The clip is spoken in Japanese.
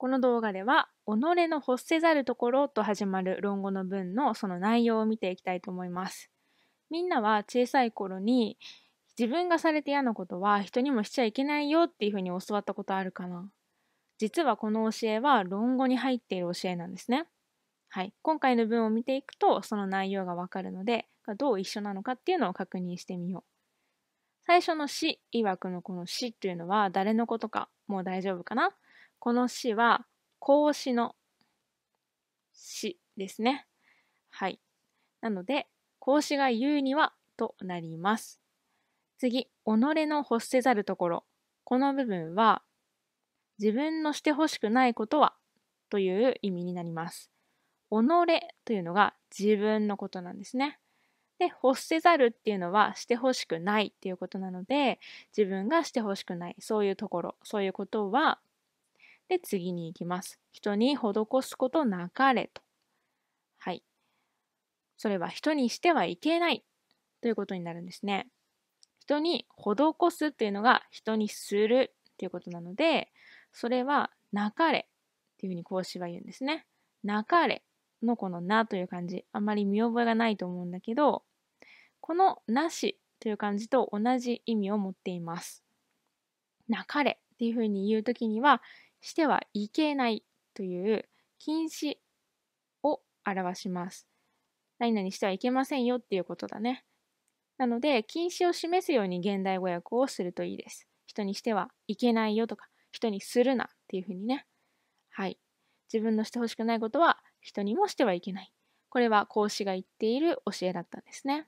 この動画では「己の欲せざるところ」と始まる論語の文のその内容を見ていきたいと思います。みんなは小さい頃に自分がされて嫌なことは人にもしちゃいけないよっていうふうに教わったことあるかな実はこの教えは論語に入っている教えなんですね。はい、今回の文を見ていくとその内容がわかるのでどう一緒なのかっていうのを確認してみよう。最初の「死」曰くのこの「死」ていうのは誰のことかもう大丈夫かなこの死は、孔子の死ですね。はい。なので、孔子が言うにはとなります。次、己の欲せざるところ。この部分は、自分のして欲しくないことはという意味になります。己というのが自分のことなんですね。で、欲せざるっていうのはして欲しくないっていうことなので、自分がして欲しくない、そういうところ、そういうことは、で、次に行きます。人に施すことなかれと。はい。それは人にしてはいけないということになるんですね。人に施すっていうのが人にするっていうことなので、それはなかれっていうふうに孔子は言うんですね。なかれのこのなという漢字、あまり見覚えがないと思うんだけど、このなしという漢字と同じ意味を持っています。なかれっていうふうに言うときには、してはいけないという禁止を表します。何々してはいけませんよっていうことだね。なので、禁止を示すように現代語訳をするといいです。人にしてはいけないよとか、人にするなっていうふうにね。はい。自分のしてほしくないことは人にもしてはいけない。これは孔子が言っている教えだったんですね。